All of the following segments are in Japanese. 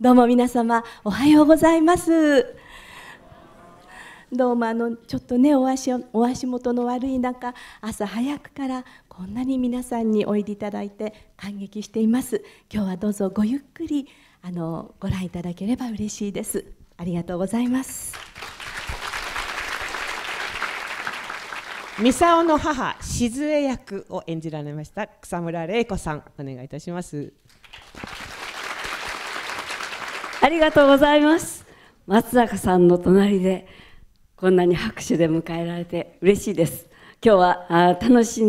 どうも皆様おはようございますどうもあのちょっとねお足お足元の悪い中朝早くからこんなに皆さんにおいでいただいて感激しています今日はどうぞごゆっくりあのご覧いただければ嬉しいですありがとうございますミサオの母静江役を演じられました草村玲子さんお願いいたしますありがとうございます。松坂さんの隣でこんなに拍手で迎えられて嬉しいです。今日はあ楽し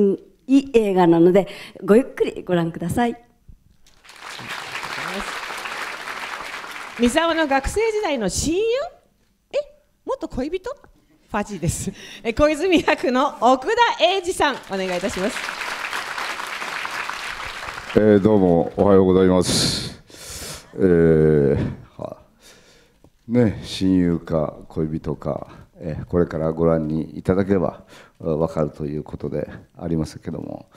いい映画なのでごゆっくりご覧ください。三沢の学生時代の親友え元恋人ファジーです。え小泉役の奥田英二さんお願いいたします。えー、どうもおはようございます。えーね、親友か恋人か、えこれからご覧にいただければ分かるということでありますけども、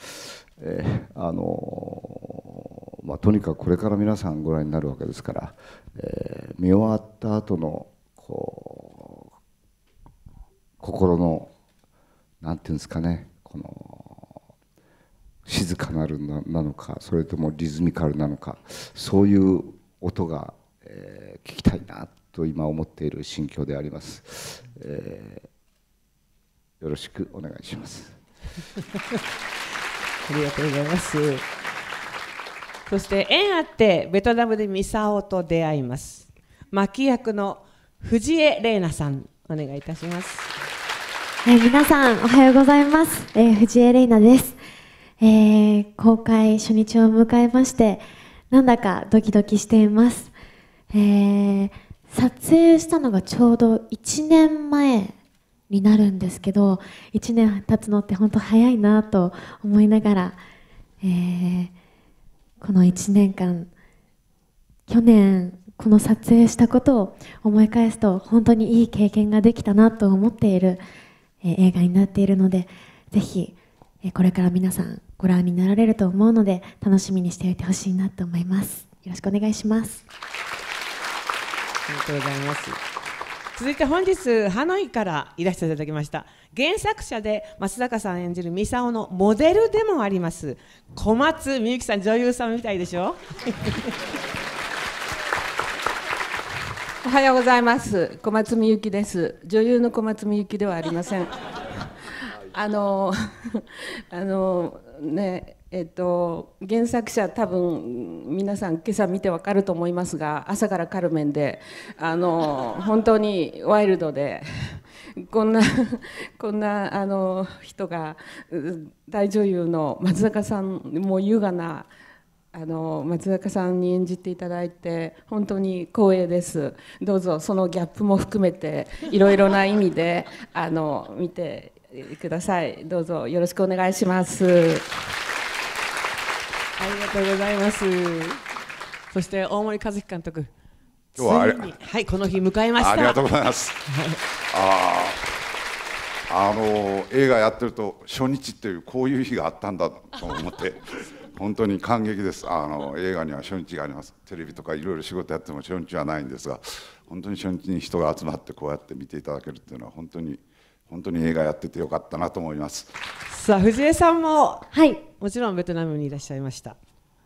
えあのまあ、とにかくこれから皆さんご覧になるわけですから、え見終わった後のこう心の何て言うんですかねこの静かなるなのかそれともリズミカルなのかそういう音が、え聞きたいなってと今思っている心境であります、えー、よろしくお願いします ありがとうございますそして縁あってベトナムでミサオと出会います牧役の藤江玲奈さんお願いいたしますえー、皆さんおはようございます、えー、藤江玲奈です、えー、公開初日を迎えましてなんだかドキドキしています、えー、撮影したのがちょうど1年前になるんですけど1年経つのって本当早いなと思いながら、えー、この1年間去年この撮影したことを思い返すと本当にいい経験ができたなと思っている、えー、映画になっているのでぜひ、えー、これから皆さんご覧になられると思うので楽しみにしておいてほしいなと思いますよろしくお願いしますありがとうございます続いて本日ハノイからいらしていただきました原作者で松坂さん演じるミサオのモデルでもあります小松美由紀さん女優さんみたいでしょ おはようございます小松美由紀です女優の小松美由紀ではありませんあの あのねえっと、原作者多分皆さん今朝見てわかると思いますが朝から「カルメンで」あの本当にワイルドでこんなこんなあの人が大女優の松坂さんも優雅なあの松坂さんに演じていただいて本当に光栄ですどうぞそのギャップも含めていろいろな意味であの見てくださいどうぞよろしくお願いします。りがとうございます。そして大森和樹監督。今日はあれはいこの日迎えましたありがとうございますあああの映画やってると初日っていうこういう日があったんだと思って 本当に感激ですあの映画には初日がありますテレビとかいろいろ仕事やっても初日はないんですが本当に初日に人が集まってこうやって見ていただけるっていうのは本当に本当に映画やっててよかったなと思います。さあ藤江さんも、はい、もちろんベトナムにいらっしゃいました。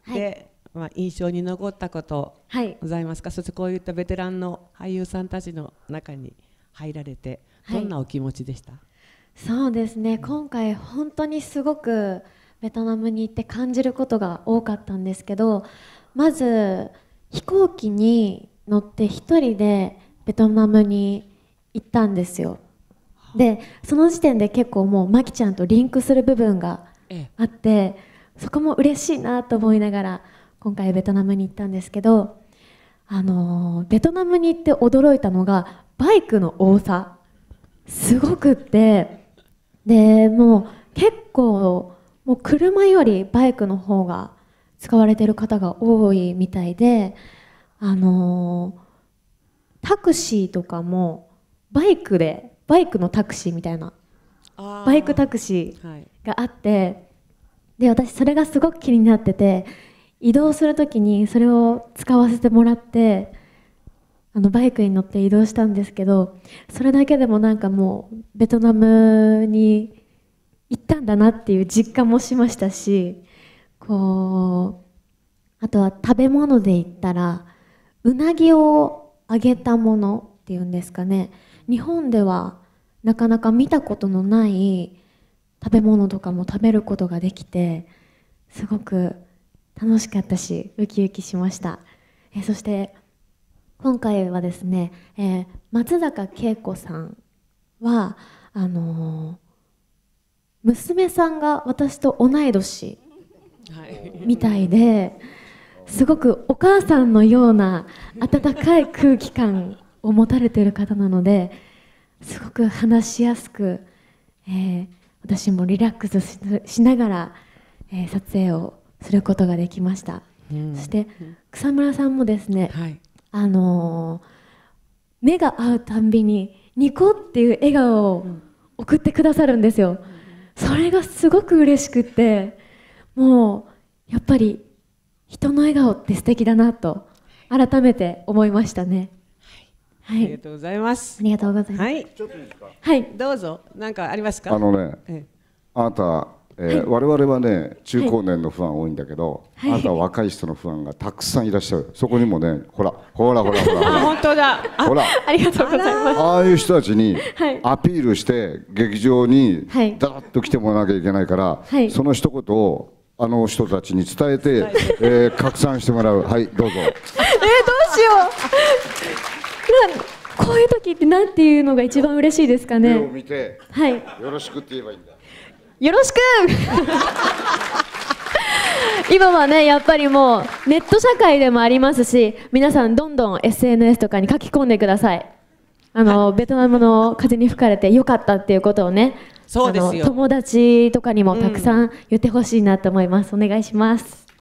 はい、で、まあ、印象に残ったことございますか、そしてこういったベテランの俳優さんたちの中に入られてどんなお気持ちでした、はい、そうですね今回本当にすごくベトナムに行って感じることが多かったんですけどまず飛行機に乗って1人でベトナムに行ったんですよ。でその時点で結構もうまきちゃんとリンクする部分があって、ええ、そこも嬉しいなと思いながら今回ベトナムに行ったんですけど、あのー、ベトナムに行って驚いたのがバイクの多さすごくってでもう結構もう車よりバイクの方が使われてる方が多いみたいで、あのー、タクシーとかもバイクでバイクのタクシーみたいなバイクタクシーがあって、で私それがすごく気になってて移動する時にそれを使わせてもらってあのバイクに乗って移動したんですけどそれだけでもなんかもうベトナムに行ったんだなっていう実感もしましたしこうあとは食べ物で言ったらうなぎを揚げたものっていうんですかね日本ではなかなか見たことのない食べ物とかも食べることができてすごく楽しかったしウキウキしましたえそして今回はですね、えー、松坂慶子さんはあのー、娘さんが私と同い年みたいで、すごくお母さんのような温かい空気感を持たれている方なので。すごく話しやすく、えー、私もリラックスしながら、えー、撮影をすることができました、うん、そして草村さんもですね、はい、あのー、目が合うたんびにニコっていう笑顔を送ってくださるんですよ、それがすごく嬉しくってもうやっぱり人の笑顔って素敵だなと改めて思いましたね。はい、ありがとうございます。ありがとうございます。はい、ちょっといいですか。はい、どうぞ、なんかありますか。あのね、ええ、あなた、えーはい、我々はね、中高年の不安多いんだけど、はい、あなたは若い人の不安がたくさんいらっしゃる。そこにもね、ほら、ほらほらほら。ほ ら本当だ。ほら、ありがとうございます。ああいう人たちにアピールして、劇場にだらっと来てもらわなきゃいけないから、はい、その一言を。あの人たちに伝えて、えー、拡散してもらう。はい、どうぞ。えー、どうしよう。こういう時ってなんていうのが一番嬉しいですかね。はい。よろしくって言えばいいんだ。よろしく。今はねやっぱりもうネット社会でもありますし皆さんどんどん SNS とかに書き込んでくださいあの、はい、ベトナムの風に吹かれてよかったっていうことをねそうです友達とかにもたくさん言ってほしいなと思います、うん、お願いします